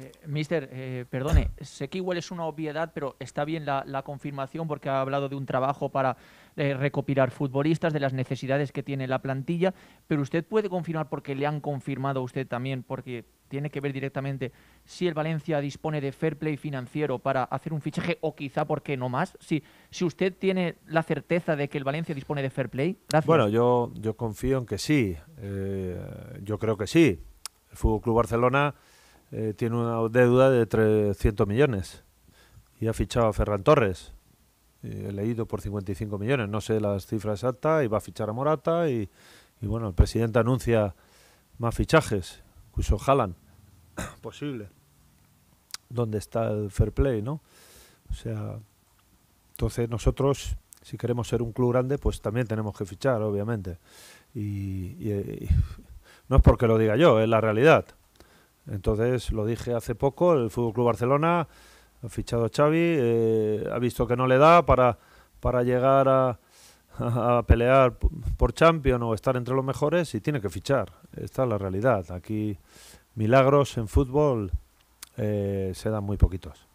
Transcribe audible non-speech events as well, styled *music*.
Eh, mister, eh, perdone, sé que igual es una obviedad, pero está bien la, confirmación porque ha hablado de un trabajo para eh, recopilar futbolistas, de las necesidades que tiene la plantilla, pero usted puede confirmar porque le han confirmado a usted también, porque tiene que ver directamente si el Valencia dispone de fair play financiero para hacer un fichaje o quizá, porque no más? Si, usted tiene la certeza de que el Valencia dispone de fair play. Gracias. Bueno, yo, yo confío en que sí, yo creo que sí. El Fútbol Club Barcelona eh, tiene una deuda de 300 millones y ha fichado a Ferran Torres, he leído por 55 millones, no sé las cifras exactas, y va a fichar a Morata y, bueno, el presidente anuncia más fichajes, incluso jalan *coughs* posible, ...dónde está el fair play, ¿no? O sea, entonces nosotros, si queremos ser un club grande, pues también tenemos que fichar, obviamente. y no es porque lo diga yo, es la realidad. Entonces, lo dije hace poco, el FC Club Barcelona ha fichado a Xavi, eh, ha visto que no le da para, llegar a, pelear por Champions o estar entre los mejores y tiene que fichar. Esta es la realidad. Aquí milagros en fútbol eh, se dan muy poquitos.